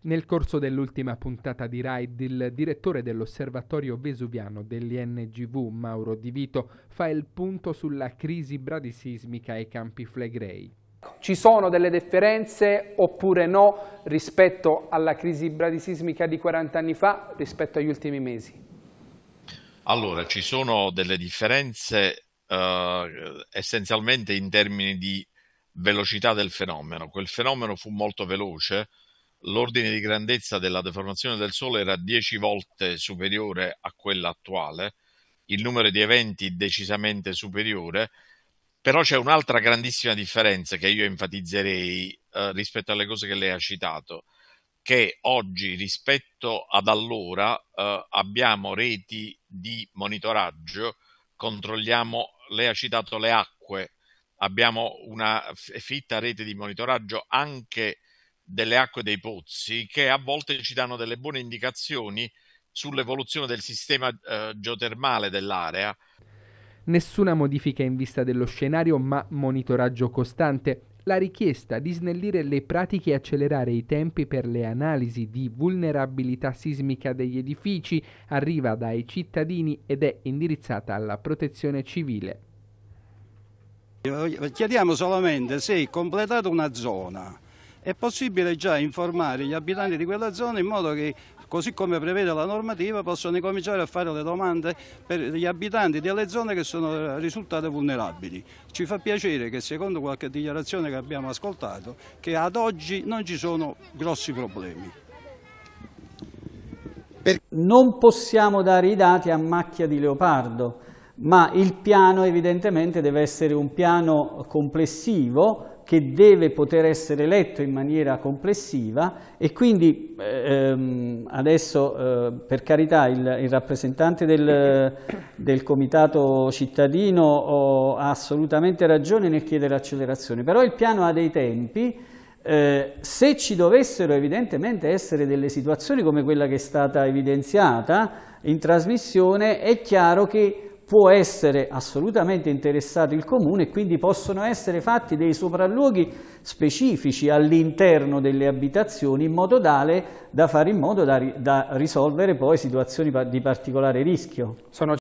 Nel corso dell'ultima puntata di Rai, il direttore dell'Osservatorio Vesuviano dell'INGV, Mauro Di Vito, fa il punto sulla crisi bradisismica ai campi flegrei. Ci sono delle differenze oppure no rispetto alla crisi bradisismica di 40 anni fa rispetto agli ultimi mesi? Allora, ci sono delle differenze eh, essenzialmente in termini di velocità del fenomeno. Quel fenomeno fu molto veloce, l'ordine di grandezza della deformazione del Sole era 10 volte superiore a quella attuale, il numero di eventi decisamente superiore, però c'è un'altra grandissima differenza che io enfatizzerei eh, rispetto alle cose che lei ha citato, che oggi rispetto ad allora eh, abbiamo reti di monitoraggio, controlliamo, lei ha citato le acque, abbiamo una fitta rete di monitoraggio anche delle acque dei pozzi che a volte ci danno delle buone indicazioni sull'evoluzione del sistema eh, geotermale dell'area. Nessuna modifica in vista dello scenario, ma monitoraggio costante. La richiesta di snellire le pratiche e accelerare i tempi per le analisi di vulnerabilità sismica degli edifici arriva dai cittadini ed è indirizzata alla protezione civile. Chiediamo solamente se è completata una zona è possibile già informare gli abitanti di quella zona in modo che così come prevede la normativa possono cominciare a fare le domande per gli abitanti delle zone che sono eh, risultate vulnerabili. Ci fa piacere che secondo qualche dichiarazione che abbiamo ascoltato che ad oggi non ci sono grossi problemi. Non possiamo dare i dati a macchia di leopardo ma il piano evidentemente deve essere un piano complessivo che deve poter essere letto in maniera complessiva e quindi eh, ehm, adesso eh, per carità il, il rappresentante del, del, comitato cittadino oh, ha assolutamente ragione nel chiedere accelerazione, però il piano ha dei tempi, eh, se ci dovessero evidentemente essere delle situazioni come quella che è stata evidenziata in trasmissione è chiaro che può essere assolutamente interessato il comune e quindi possono essere fatti dei sopralluoghi specifici all'interno delle abitazioni in modo tale da fare in modo da, da risolvere poi situazioni di particolare rischio. Sono